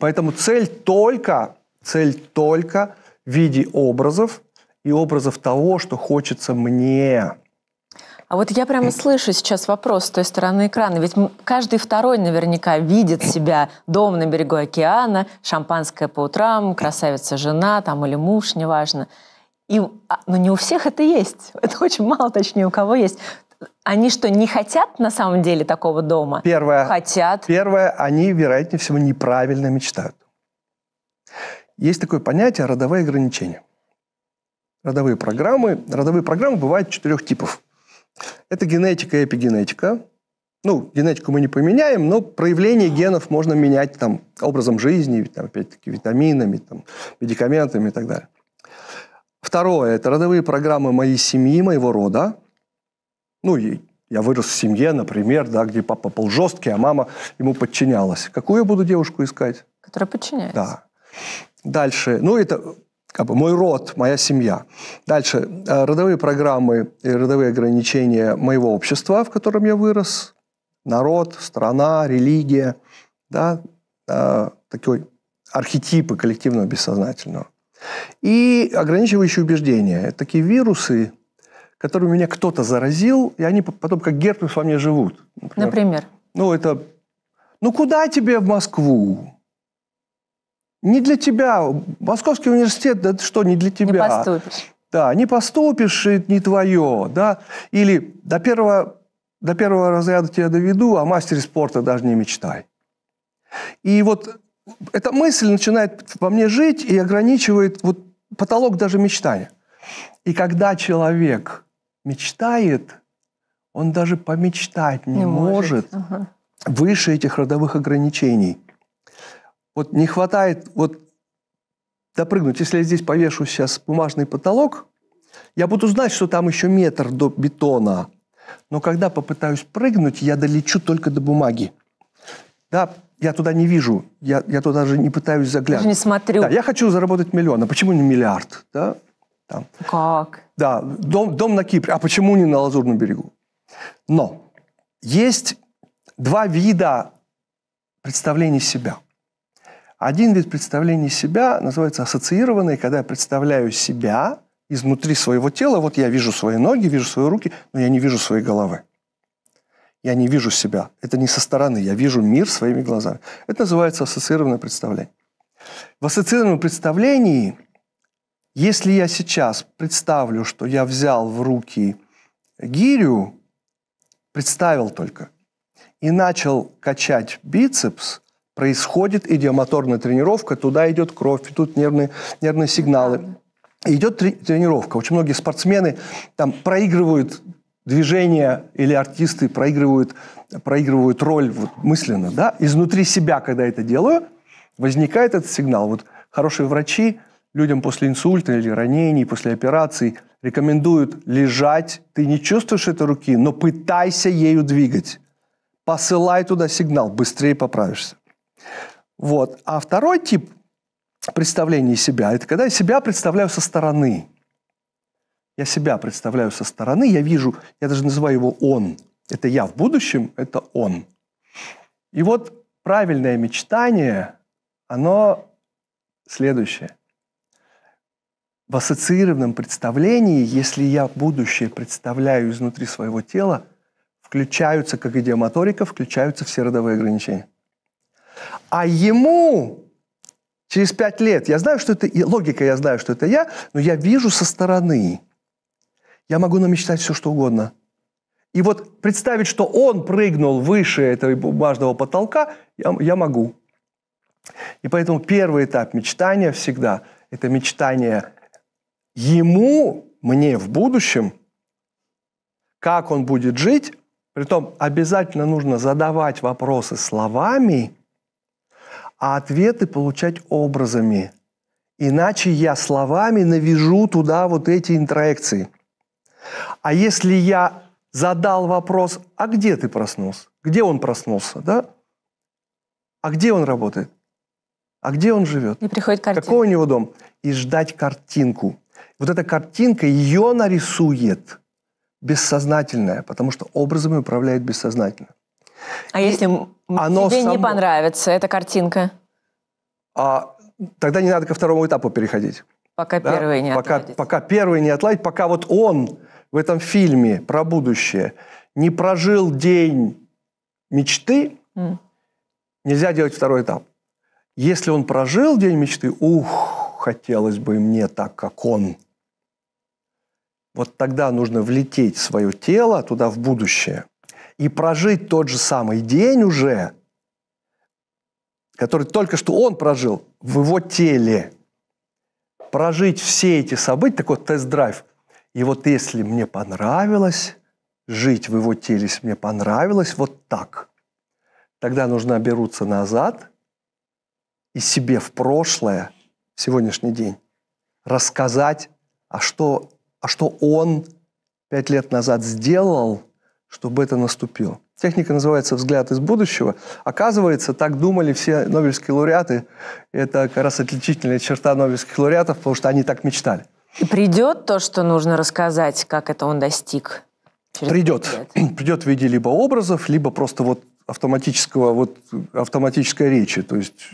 Поэтому цель только, цель только в виде образов и образов того, что хочется мне – а вот я прямо слышу сейчас вопрос с той стороны экрана. Ведь каждый второй наверняка видит себя дом на берегу океана, шампанское по утрам, красавица жена там или муж, неважно. И, а, но не у всех это есть. Это очень мало, точнее, у кого есть. Они что, не хотят на самом деле такого дома? Первое. Хотят. Первое, они, вероятнее всего, неправильно мечтают. Есть такое понятие родовые ограничения. Родовые программы. Родовые программы бывают четырех типов. Это генетика и эпигенетика. Ну, генетику мы не поменяем, но проявление генов можно менять там, образом жизни, там, опять-таки, витаминами, там, медикаментами и так далее. Второе – это родовые программы моей семьи, моего рода. Ну, я вырос в семье, например, да, где папа был жесткий, а мама ему подчинялась. Какую я буду девушку искать? Которая подчиняется. Да. Дальше. Ну, это как бы мой род, моя семья. Дальше. Э, родовые программы и родовые ограничения моего общества, в котором я вырос. Народ, страна, религия. Да? Э, такой архетипы коллективного бессознательного. И ограничивающие убеждения. Это такие вирусы, которые меня кто-то заразил, и они потом как герпес во мне живут. Например? Например? Ну, это... Ну, куда тебе в Москву? Не для тебя. Московский университет, да что, не для тебя. Не поступишь. Да, не поступишь, это не твое. Да? Или до первого, до первого разряда тебя доведу, а мастере спорта даже не мечтай. И вот эта мысль начинает во мне жить и ограничивает вот потолок даже мечтания. И когда человек мечтает, он даже помечтать не, не может, может. Ага. выше этих родовых ограничений – вот не хватает вот допрыгнуть. Если я здесь повешу сейчас бумажный потолок, я буду знать, что там еще метр до бетона. Но когда попытаюсь прыгнуть, я долечу только до бумаги. Да, я туда не вижу, я, я туда даже не пытаюсь заглянуть. Даже не смотрю. Да, я хочу заработать миллион, а почему не миллиард? Да? Там. Как? Да, дом, дом на Кипре, а почему не на Лазурном берегу? Но есть два вида представлений себя – один вид представления себя называется ассоциированный, когда я представляю себя изнутри своего тела. Вот я вижу свои ноги, вижу свои руки, но я не вижу своей головы. Я не вижу себя. Это не со стороны. Я вижу мир своими глазами. Это называется ассоциированное представление. В ассоциированном представлении, если я сейчас представлю, что я взял в руки гирю, представил только, и начал качать бицепс – происходит идиомоторная тренировка, туда идет кровь, тут нервные, нервные сигналы. И идет тренировка. Очень многие спортсмены там проигрывают движения или артисты проигрывают, проигрывают роль вот, мысленно. Да? Изнутри себя, когда это делаю, возникает этот сигнал. Вот хорошие врачи людям после инсульта или ранений, после операций рекомендуют лежать. Ты не чувствуешь этой руки, но пытайся ею двигать. Посылай туда сигнал, быстрее поправишься. Вот. А второй тип представления себя – это когда я себя представляю со стороны. Я себя представляю со стороны, я вижу, я даже называю его «он». Это я в будущем, это «он». И вот правильное мечтание, оно следующее. В ассоциированном представлении, если я будущее представляю изнутри своего тела, включаются, как идеомоторика, включаются все родовые ограничения. А ему через пять лет, я знаю, что это логика, я знаю, что это я, но я вижу со стороны. Я могу намечтать все, что угодно. И вот представить, что он прыгнул выше этого бумажного потолка, я, я могу. И поэтому первый этап мечтания всегда – это мечтание ему, мне в будущем, как он будет жить. Притом обязательно нужно задавать вопросы словами, а ответы получать образами. Иначе я словами навяжу туда вот эти интроекции. А если я задал вопрос, а где ты проснулся? Где он проснулся, да? А где он работает? А где он живет? И приходит картинка. Какой у него дом? И ждать картинку. Вот эта картинка ее нарисует бессознательная, потому что образами управляет бессознательно. А и если оно тебе само... не понравится эта картинка? А, тогда не надо ко второму этапу переходить. Пока да? первый не пока, отладить. Пока первый не отладить, пока вот он в этом фильме про будущее не прожил день мечты, mm. нельзя делать второй этап. Если он прожил день мечты, ух, хотелось бы мне так, как он. Вот тогда нужно влететь свое тело туда, в будущее – и прожить тот же самый день уже, который только что он прожил в его теле, прожить все эти события, такой тест-драйв. И вот если мне понравилось жить в его теле, если мне понравилось вот так, тогда нужно обернуться назад и себе в прошлое, в сегодняшний день, рассказать, а что, а что он пять лет назад сделал – чтобы это наступило. Техника называется «Взгляд из будущего». Оказывается, так думали все нобелевские лауреаты. Это как раз отличительная черта нобелевских лауреатов, потому что они так мечтали. И придет то, что нужно рассказать, как это он достиг? Придет. Придет в виде либо образов, либо просто вот автоматического, вот автоматической речи. То есть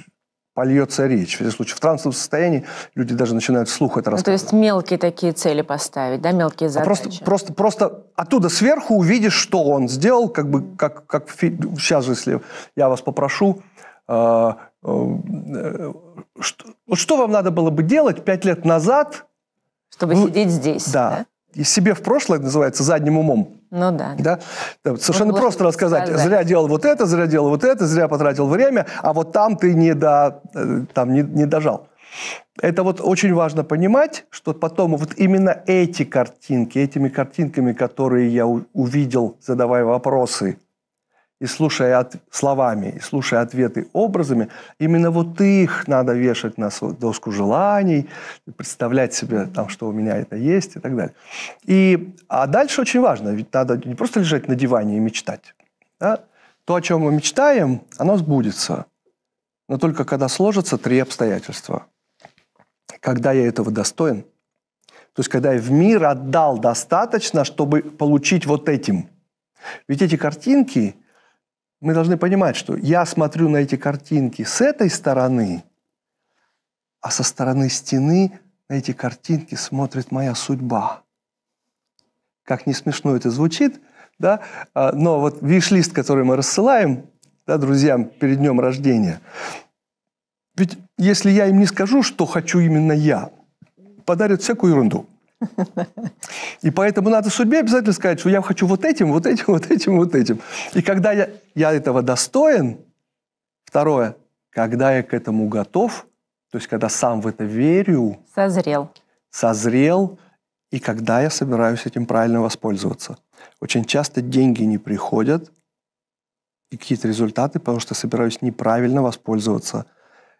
польется речь. В этом случае в трансовом состоянии люди даже начинают слух это рассказывать. Ну, то есть мелкие такие цели поставить, да, мелкие задачи. А просто, просто, просто оттуда сверху увидишь, что он сделал, как бы, как, как сейчас же, если я вас попрошу, а, э, э, что, что вам надо было бы делать пять лет назад? Чтобы вы, ну, сидеть здесь. Да. да? И себе в прошлое, называется, задним умом ну да. да? да совершенно вот просто рассказать. Сказать. Зря делал вот это, зря делал вот это, зря потратил время, а вот там ты не, до, э, там не, не дожал. Это вот очень важно понимать, что потом вот именно эти картинки, этими картинками, которые я увидел, задавая вопросы, и слушая от, словами, и слушая ответы образами, именно вот их надо вешать на доску желаний, представлять себе, там, что у меня это есть и так далее. И, а дальше очень важно, ведь надо не просто лежать на диване и мечтать. Да? То, о чем мы мечтаем, оно сбудется. Но только когда сложатся три обстоятельства. Когда я этого достоин, то есть когда я в мир отдал достаточно, чтобы получить вот этим. Ведь эти картинки мы должны понимать, что я смотрю на эти картинки с этой стороны, а со стороны стены на эти картинки смотрит моя судьба. Как не смешно это звучит, да? А, но вот виш-лист, который мы рассылаем да, друзьям перед днем рождения, ведь если я им не скажу, что хочу именно я, подарят всякую ерунду – и поэтому надо судьбе обязательно сказать, что я хочу вот этим, вот этим, вот этим, вот этим. И когда я, я этого достоин, второе, когда я к этому готов, то есть когда сам в это верю. Созрел. Созрел, и когда я собираюсь этим правильно воспользоваться. Очень часто деньги не приходят, и какие-то результаты, потому что собираюсь неправильно воспользоваться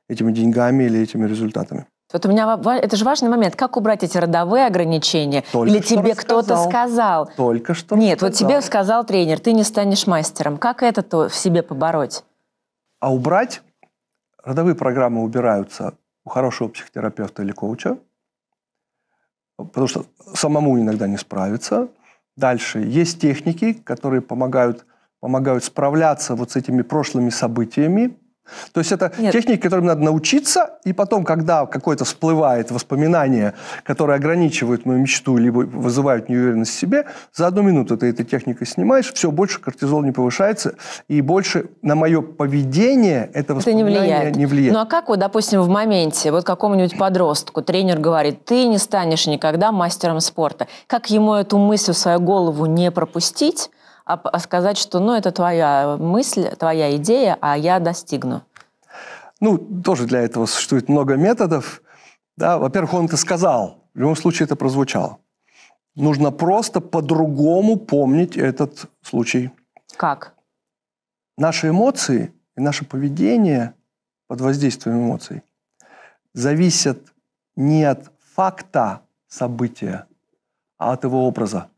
этими деньгами или этими результатами. Вот у меня это же важный момент. Как убрать эти родовые ограничения? Только Или тебе кто-то сказал? Только что. Нет, рассказал. вот тебе сказал тренер, ты не станешь мастером. Как это то в себе побороть? А убрать родовые программы убираются у хорошего психотерапевта или коуча, потому что самому иногда не справиться. Дальше есть техники, которые помогают, помогают справляться вот с этими прошлыми событиями, то есть это Нет. техники, которым надо научиться, и потом, когда какое-то всплывает воспоминание, которое ограничивает мою мечту, либо вызывает неуверенность в себе, за одну минуту ты этой техникой снимаешь, все, больше кортизол не повышается, и больше на мое поведение это воспоминание это не влияет. не влияет. Ну а как вот, допустим, в моменте, вот какому-нибудь подростку тренер говорит, ты не станешь никогда мастером спорта, как ему эту мысль в свою голову не пропустить, а, а сказать, что ну, это твоя мысль, твоя идея, а я достигну. Ну, тоже для этого существует много методов. Да? Во-первых, он это сказал. В любом случае это прозвучало. Нужно просто по-другому помнить этот случай. Как? Наши эмоции и наше поведение под воздействием эмоций зависят не от факта события, а от его образа.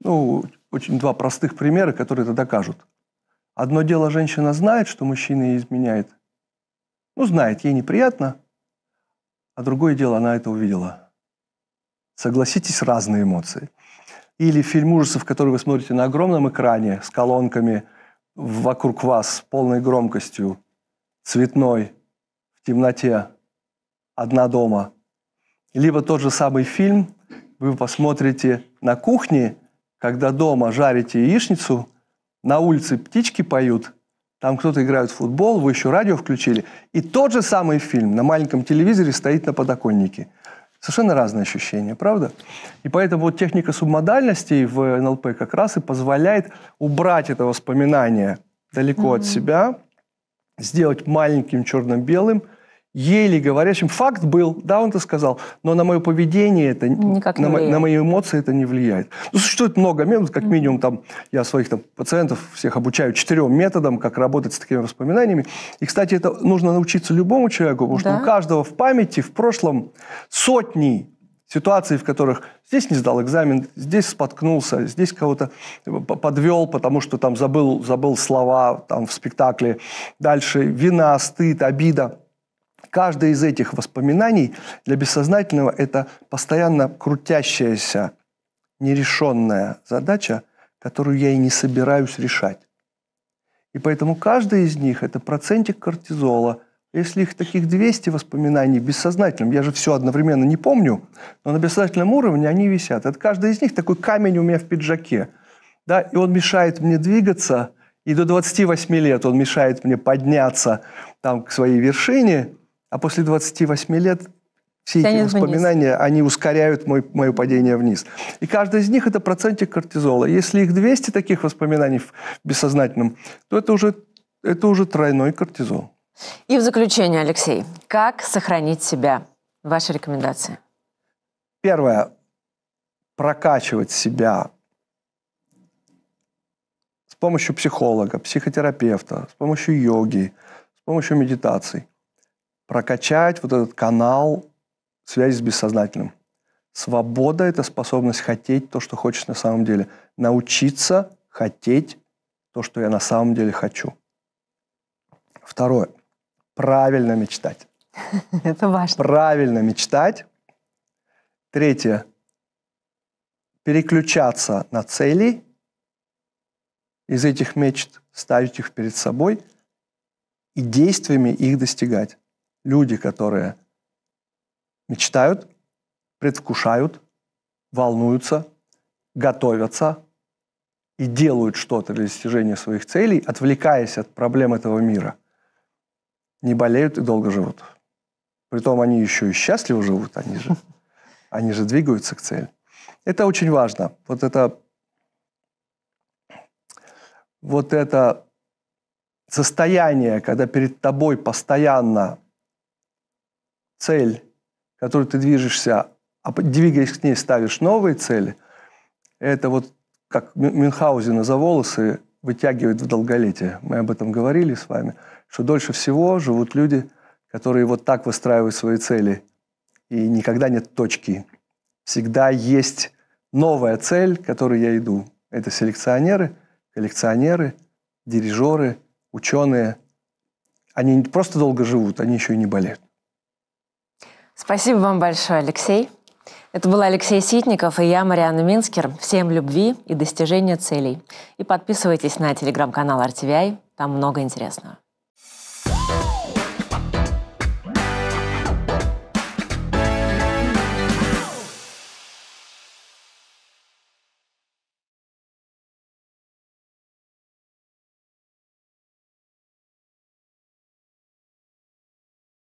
Ну, очень два простых примера, которые это докажут. Одно дело, женщина знает, что мужчина ей изменяет. Ну, знает, ей неприятно. А другое дело, она это увидела. Согласитесь, разные эмоции. Или фильм ужасов, который вы смотрите на огромном экране с колонками вокруг вас, с полной громкостью, цветной, в темноте, одна дома. Либо тот же самый фильм вы посмотрите на кухне, когда дома жарите яичницу, на улице птички поют, там кто-то играет в футбол, вы еще радио включили. И тот же самый фильм на маленьком телевизоре стоит на подоконнике. Совершенно разные ощущения, правда? И поэтому вот техника субмодальностей в НЛП как раз и позволяет убрать это воспоминание далеко mm-hmm. от себя, сделать маленьким черно-белым – еле говорящим. Факт был, да, он это сказал, но на мое поведение это, Никак не на, на мои эмоции это не влияет. Ну, существует много методов, ну, как минимум там я своих там пациентов всех обучаю четырем методам, как работать с такими воспоминаниями. И, кстати, это нужно научиться любому человеку, потому да? что у каждого в памяти в прошлом сотни ситуаций, в которых здесь не сдал экзамен, здесь споткнулся, здесь кого-то э, подвел, потому что там забыл, забыл слова там, в спектакле. Дальше вина, стыд, обида. Каждое из этих воспоминаний для бессознательного – это постоянно крутящаяся, нерешенная задача, которую я и не собираюсь решать. И поэтому каждая из них – это процентик кортизола. Если их таких 200 воспоминаний бессознательным, я же все одновременно не помню, но на бессознательном уровне они висят. Это каждый из них такой камень у меня в пиджаке. Да, и он мешает мне двигаться, и до 28 лет он мешает мне подняться там к своей вершине, а после 28 лет все Тянет эти воспоминания, вниз. они ускоряют мой, мое падение вниз. И каждый из них – это процентик кортизола. Если их 200 таких воспоминаний в бессознательном, то это уже, это уже тройной кортизол. И в заключение, Алексей, как сохранить себя? Ваши рекомендации. Первое. Прокачивать себя с помощью психолога, психотерапевта, с помощью йоги, с помощью медитаций прокачать вот этот канал связи с бессознательным. Свобода – это способность хотеть то, что хочешь на самом деле. Научиться хотеть то, что я на самом деле хочу. Второе. Правильно мечтать. Это важно. Правильно мечтать. Третье. Переключаться на цели из этих мечт, ставить их перед собой и действиями их достигать люди, которые мечтают, предвкушают, волнуются, готовятся и делают что-то для достижения своих целей, отвлекаясь от проблем этого мира, не болеют и долго живут. Притом они еще и счастливо живут, они же, они же двигаются к цели. Это очень важно. Вот это, вот это состояние, когда перед тобой постоянно цель, к которой ты движешься, а двигаясь к ней ставишь новые цели, это вот как Мюнхгаузена за волосы вытягивает в долголетие. Мы об этом говорили с вами, что дольше всего живут люди, которые вот так выстраивают свои цели, и никогда нет точки. Всегда есть новая цель, к которой я иду. Это селекционеры, коллекционеры, дирижеры, ученые. Они не просто долго живут, они еще и не болеют. Спасибо вам большое, Алексей. Это был Алексей Ситников и я, Марианна Минскер. Всем любви и достижения целей. И подписывайтесь на телеграм-канал RTVI, там много интересного.